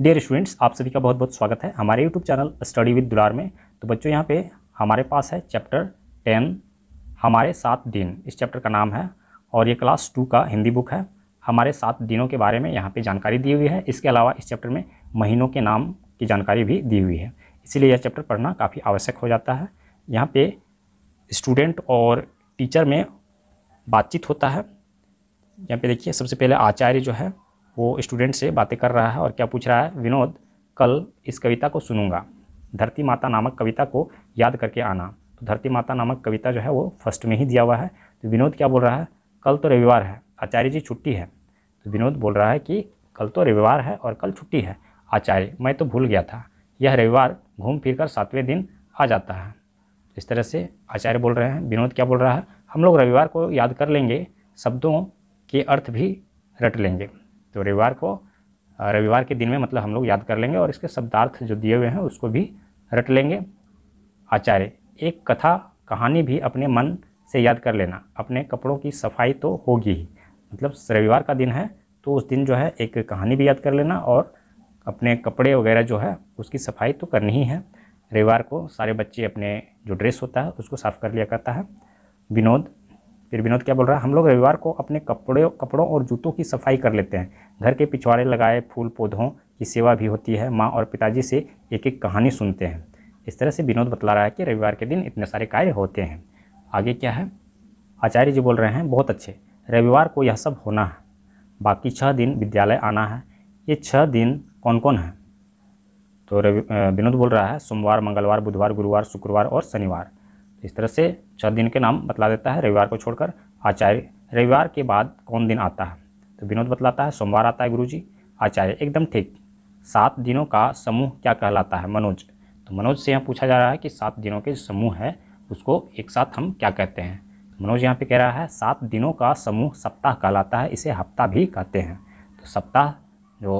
dear students आप सभी का बहुत बहुत स्वागत है हमारे यूट्यूब चैनल स्टडी विद दुलार में तो बच्चों यहाँ पे हमारे पास है चैप्टर टेन हमारे सात दिन इस चैप्टर का नाम है और ये क्लास टू का हिंदी बुक है हमारे सात दिनों के बारे में यहाँ पे जानकारी दी हुई है इसके अलावा इस चैप्टर में महीनों के नाम की जानकारी भी दी हुई है इसीलिए यह चैप्टर पढ़ना काफ़ी आवश्यक हो जाता है यहाँ पे स्टूडेंट और टीचर में बातचीत होता है यहाँ पे देखिए सबसे पहले आचार्य जो है वो स्टूडेंट से बातें कर रहा है और क्या पूछ रहा है विनोद कल इस कविता को सुनूंगा धरती माता नामक कविता को याद करके आना तो धरती माता नामक कविता जो है वो फर्स्ट में ही दिया हुआ है तो विनोद क्या बोल रहा है कल तो रविवार है आचार्य जी छुट्टी है तो विनोद बोल रहा है कि कल तो रविवार है और कल छुट्टी है आचार्य मैं तो भूल गया था यह रविवार घूम फिर कर सातवें दिन आ जाता है तो इस तरह से आचार्य बोल रहे हैं विनोद क्या बोल रहा है हम लोग रविवार को याद कर लेंगे शब्दों के अर्थ भी रट लेंगे तो रविवार को रविवार के दिन में मतलब हम लोग याद कर लेंगे और इसके शब्दार्थ जो दिए हुए हैं उसको भी रट लेंगे आचार्य एक कथा कहानी भी अपने मन से याद कर लेना अपने कपड़ों की सफाई तो होगी ही मतलब रविवार का दिन है तो उस दिन जो है एक कहानी भी याद कर लेना और अपने कपड़े वगैरह जो है उसकी सफाई तो करनी ही है रविवार को सारे बच्चे अपने जो ड्रेस होता है उसको साफ़ कर लिया करता है विनोद फिर विनोद क्या बोल रहा है हम लोग रविवार को अपने कपड़े कपड़ों और जूतों की सफाई कर लेते हैं घर के पिछवाड़े लगाए फूल पौधों की सेवा भी होती है माँ और पिताजी से एक एक कहानी सुनते हैं इस तरह से विनोद बतला रहा है कि रविवार के दिन इतने सारे कार्य होते हैं आगे क्या है आचार्य जी बोल रहे हैं बहुत अच्छे रविवार को यह सब होना है बाकी छः दिन विद्यालय आना है ये छः दिन कौन कौन है तो रवि विनोद बोल रहा है सोमवार मंगलवार बुधवार गुरुवार शुक्रवार और शनिवार इस तरह से छह दिन के नाम बतला देता है रविवार को छोड़कर आचार्य रविवार के बाद कौन दिन आता है तो विनोद बतलाता है सोमवार आता है गुरुजी आचार्य एकदम ठीक सात दिनों का समूह क्या कहलाता है मनोज तो मनोज से यहाँ पूछा जा रहा है कि सात दिनों के समूह है उसको एक साथ हम क्या कहते हैं मनोज यहाँ पे कह रहा है सात दिनों का समूह सप्ताह कहलाता है इसे हफ्ता भी कहते हैं तो सप्ताह जो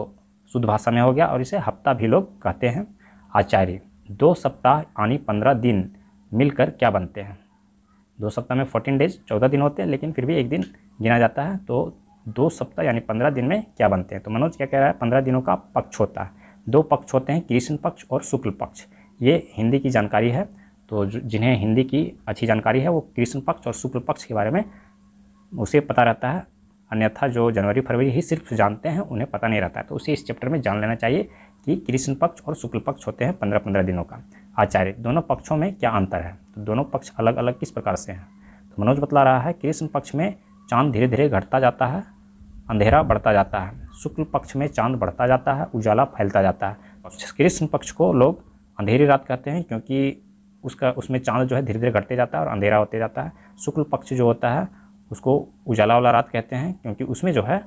शुद्ध भाषा में हो गया और इसे हफ्ता भी लोग कहते हैं आचार्य दो सप्ताह यानी पंद्रह दिन मिलकर क्या बनते हैं दो सप्ताह में फोर्टीन डेज चौदह दिन होते हैं लेकिन फिर भी एक दिन गिना जाता है तो दो सप्ताह यानी पंद्रह दिन में क्या बनते हैं तो मनोज क्या कह रहा है पंद्रह दिनों का पक्ष होता है दो पक्ष होते हैं कृष्ण पक्ष और शुक्ल पक्ष ये हिंदी की जानकारी है तो जिन्हें हिंदी की अच्छी जानकारी है वो कृष्ण पक्ष और शुक्ल पक्ष के बारे में उसे पता रहता है अन्यथा जो जनवरी फरवरी ही सिर्फ जानते हैं उन्हें पता नहीं रहता है तो उसे इस चैप्टर में जान लेना चाहिए कि कृष्ण पक्ष और शुक्ल पक्ष होते हैं पंद्रह पंद्रह दिनों का आचार्य दोनों पक्षों में क्या अंतर है तो दोनों पक्ष अलग अलग किस प्रकार से हैं तो मनोज बतला रहा है कृष्ण पक्ष में चांद धीरे धीरे घटता जाता है अंधेरा बढ़ता जाता है शुक्ल पक्ष में चांद बढ़ता जाता है उजाला फैलता जाता है कृष्ण पक्ष को लोग अंधेरी रात कहते हैं क्योंकि उसका उसमें चांद जो है धीरे धीरे घटते जाता है और अंधेरा होते जाता है शुक्ल पक्ष जो होता है उसको उजाला वाला रात कहते हैं क्योंकि उसमें जो है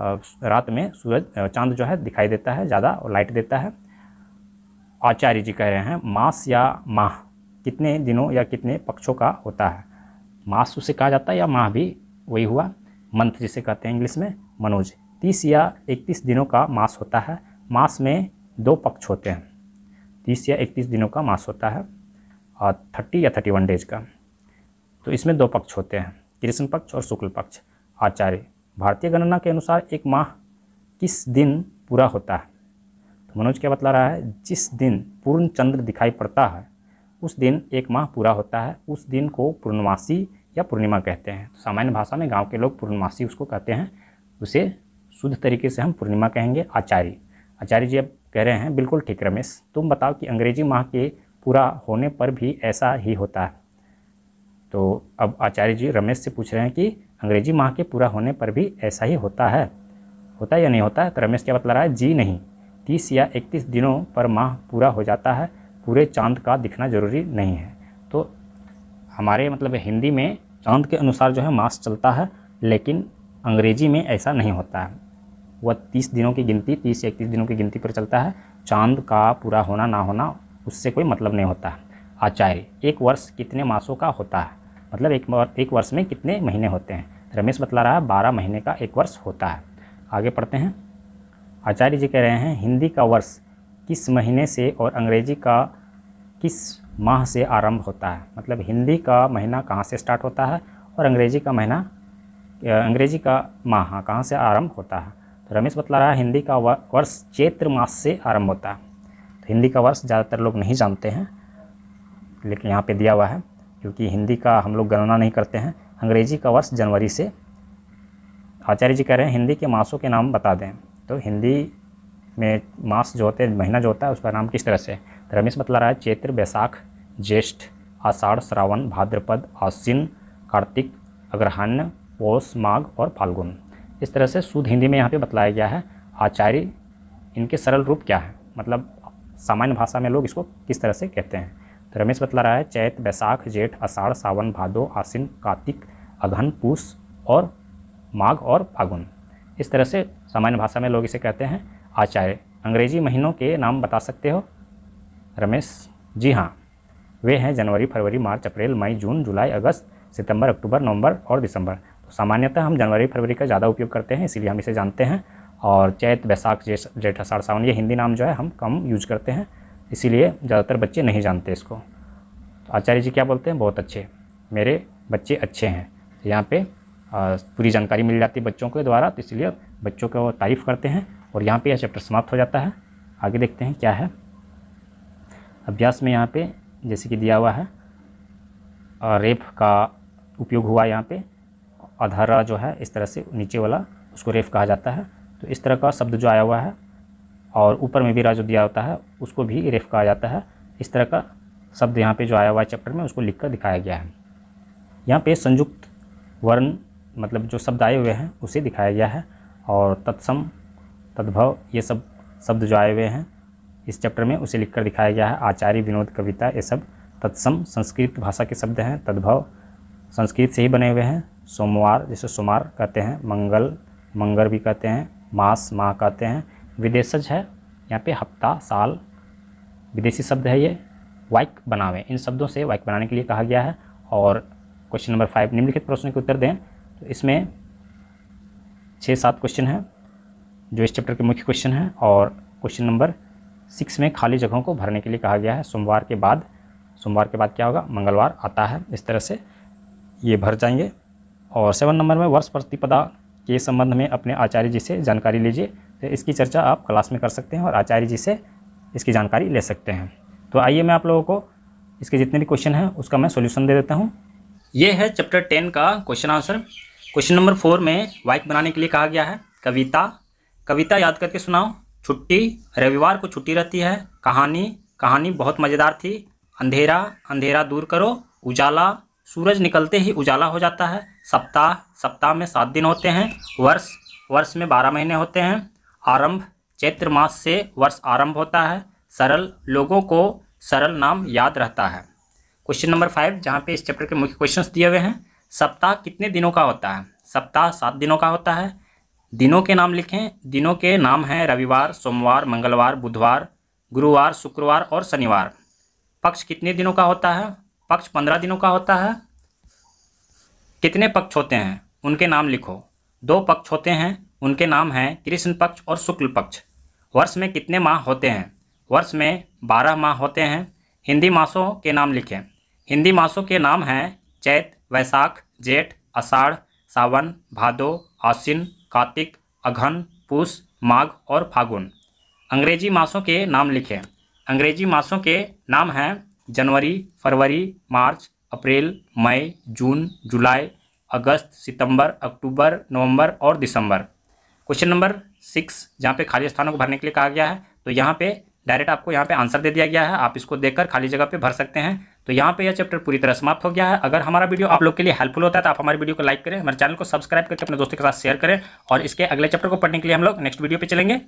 रात में सूरज चांद जो है दिखाई देता है ज़्यादा लाइट देता है आचार्य जी कह रहे हैं मास या माह कितने दिनों या कितने पक्षों का होता है मास उसे कहा जाता है या माह भी वही हुआ मंथ जिसे कहते हैं इंग्लिश में मनोज तीस या इकतीस दिनों का मास होता है मास में दो पक्ष होते हैं तीस या इकतीस दिनों का मास होता है और थर्टी या थर्टी वन डेज का तो इसमें दो पक्ष होते हैं कृष्ण पक्ष और शुक्ल पक्ष आचार्य भारतीय गणना के अनुसार एक माह किस दिन पूरा होता है तो मनोज क्या बतला रहा है जिस दिन पूर्ण चंद्र दिखाई पड़ता है उस दिन एक माह पूरा होता है उस दिन को पूर्णमासी या पूर्णिमा कहते हैं तो सामान्य भाषा में गांव के लोग पूर्णमासी उसको कहते हैं उसे शुद्ध तरीके से हम पूर्णिमा कहेंगे आचार्य आचार्य जी अब कह रहे हैं बिल्कुल ठीक रमेश तुम बताओ कि अंग्रेजी माह के पूरा होने पर भी ऐसा ही होता है तो अब आचार्य जी रमेश से पूछ रहे हैं कि अंग्रेजी माह के पूरा होने पर भी ऐसा ही होता है होता है या नहीं होता तो रमेश क्या बतला रहा है जी नहीं तीस या इकतीस दिनों पर माह पूरा हो जाता है पूरे चांद का दिखना ज़रूरी नहीं है तो हमारे मतलब हिंदी में चांद के अनुसार जो है मास चलता है लेकिन अंग्रेजी में ऐसा नहीं होता है वह तीस दिनों की गिनती तीस या इकतीस दिनों की गिनती पर चलता है चांद का पूरा होना ना होना उससे कोई मतलब नहीं होता आचार्य एक वर्ष कितने मासों का होता है मतलब एक एक वर्ष में कितने महीने होते हैं रमेश बतला रहा है बारह महीने का एक वर्ष होता है आगे पढ़ते हैं आचार्य जी कह रहे हैं हिंदी का वर्ष किस महीने से और अंग्रेजी का किस माह से आरंभ होता है मतलब हिंदी का महीना कहाँ से स्टार्ट होता है और अंग्रेजी का महीना अंग्रेजी का माह कहाँ से आरंभ होता है तो रमेश बतला रहा है हिंदी का वर्ष चैत्र मास से आरंभ होता है तो हिंदी का वर्ष ज़्यादातर लोग नहीं जानते हैं लेकिन यहाँ पे दिया हुआ है क्योंकि हिंदी का हम लोग गणना नहीं करते हैं अंग्रेजी का वर्ष जनवरी से आचार्य जी कह रहे हैं हिंदी के मासों के नाम बता दें तो हिंदी में मास जो होते हैं महीना जो होता है उसका नाम किस तरह से तो रमेश बतला रहा है चैत्र बैसाख ज्येष्ठ आषाढ़ श्रावण भाद्रपद आश्विन कार्तिक अग्रहण पोष माघ और फाल्गुन इस तरह से शुद्ध हिंदी में यहाँ पे बतलाया गया है आचार्य इनके सरल रूप क्या है मतलब सामान्य भाषा में लोग इसको किस तरह से कहते हैं रमेश बतला रहा है चैत बैसाख जेठ आषाढ़ सावन भादो आसिन कार्तिक अघन पूस और माघ और फागुन इस तरह से सामान्य भाषा में लोग इसे कहते हैं आचार्य अंग्रेजी महीनों के नाम बता सकते हो रमेश जी हाँ वे हैं जनवरी फरवरी मार्च अप्रैल मई जून जुलाई अगस्त सितंबर अक्टूबर नवंबर और दिसंबर तो सामान्यतः हम जनवरी फरवरी का ज़्यादा उपयोग करते हैं इसीलिए हम इसे जानते हैं और चैत बैसाख जेठ आषाढ़ सावन ये हिंदी नाम जो है हम कम यूज करते हैं इसीलिए ज़्यादातर बच्चे नहीं जानते इसको तो आचार्य जी क्या बोलते हैं बहुत अच्छे मेरे बच्चे अच्छे हैं यहाँ पे पूरी जानकारी मिल जाती है बच्चों के द्वारा तो इसलिए बच्चों को तारीफ़ करते हैं और यहाँ पे यह चैप्टर समाप्त हो जाता है आगे देखते हैं क्या है अभ्यास में यहाँ पे जैसे कि दिया हुआ है रेप का उपयोग हुआ यहाँ पे आधारा जो है इस तरह से नीचे वाला उसको रेफ कहा जाता है तो इस तरह का शब्द जो आया हुआ है और ऊपर में रा जो दिया होता है उसको भी रेफ कहा जाता है इस तरह का शब्द यहाँ पे जो आया हुआ है चैप्टर में उसको लिख कर दिखाया गया है यहाँ पे संयुक्त वर्ण मतलब जो शब्द आए हुए हैं उसे दिखाया गया है और तत्सम तद्भव ये सब शब्द जो आए हुए हैं इस चैप्टर में उसे लिखकर दिखाया गया है आचार्य विनोद कविता ये सब तत्सम संस्कृत भाषा के शब्द हैं तद्भव संस्कृत से ही बने हुए हैं सोमवार जैसे सोमवार कहते हैं मंगल मंगल भी कहते हैं मास माह कहते हैं विदेशज है यहाँ पे हफ्ता साल विदेशी शब्द है ये वाइक बनावें इन शब्दों से वाइक बनाने के लिए कहा गया है और क्वेश्चन नंबर फाइव निम्नलिखित प्रश्न के उत्तर दें तो इसमें छः सात क्वेश्चन हैं जो इस चैप्टर के मुख्य क्वेश्चन हैं और क्वेश्चन नंबर सिक्स में खाली जगहों को भरने के लिए कहा गया है सोमवार के बाद सोमवार के बाद क्या होगा मंगलवार आता है इस तरह से ये भर जाएंगे और सेवन नंबर में वर्ष प्रतिपदा के संबंध में अपने आचार्य जी से जानकारी लीजिए तो इसकी चर्चा आप क्लास में कर सकते हैं और आचार्य जी से इसकी जानकारी ले सकते हैं तो आइए मैं आप लोगों को इसके जितने भी क्वेश्चन हैं उसका मैं सोल्यूशन दे देता हूँ ये है चैप्टर टेन का question answer question number four में वाइक बनाने के लिए कहा गया है कविता कविता याद करके सुनाओ छुट्टी रविवार को छुट्टी रहती है कहानी कहानी बहुत मज़ेदार थी अंधेरा अंधेरा दूर करो उजाला सूरज निकलते ही उजाला हो जाता है सप्ताह सप्ताह में सात दिन होते हैं वर्ष वर्ष में बारह महीने होते हैं आरंभ चैत्र मास से वर्ष आरंभ होता है सरल लोगों को सरल नाम याद रहता है क्वेश्चन नंबर फाइव जहाँ पे इस चैप्टर के मुख्य क्वेश्चंस दिए हुए हैं सप्ताह कितने दिनों का होता है सप्ताह सात दिनों का होता है दिनों के नाम लिखें दिनों के नाम हैं रविवार सोमवार मंगलवार बुधवार गुरुवार शुक्रवार और शनिवार पक्ष कितने दिनों का होता है पक्ष पंद्रह दिनों का होता है कितने पक्ष होते हैं उनके नाम लिखो दो पक्ष होते हैं उनके नाम हैं कृष्ण पक्ष और शुक्ल पक्ष वर्ष में कितने माह होते हैं वर्ष में बारह माह होते हैं हिंदी मासों के नाम लिखें हिंदी मासों के नाम हैं चैत वैशाख जेठ आषाढ़ सावन भादो आश्विन कार्तिक अघन पूष माघ और फागुन अंग्रेजी मासों के नाम लिखें अंग्रेजी मासों के नाम हैं जनवरी फरवरी मार्च अप्रैल मई जून जुलाई अगस्त सितंबर अक्टूबर नवंबर और दिसंबर क्वेश्चन नंबर सिक्स जहाँ पे खाली स्थानों को भरने के लिए कहा गया है तो यहाँ पे डायरेक्ट आपको यहाँ पे आंसर दे दिया गया है आप इसको देखकर खाली जगह पे भर सकते हैं तो यहाँ पे यह चैप्टर पूरी तरह समाप्त हो गया है अगर हमारा वीडियो आप लोग के लिए हेल्पफुल होता है तो आप हमारे वीडियो को लाइक करें हमारे चैनल को सब्सक्राइब करके अपने दोस्तों के साथ शेयर करें और इसके अगले चैप्टर को पढ़ने के लिए हम लोग नेक्स्ट वीडियो पर चलेंगे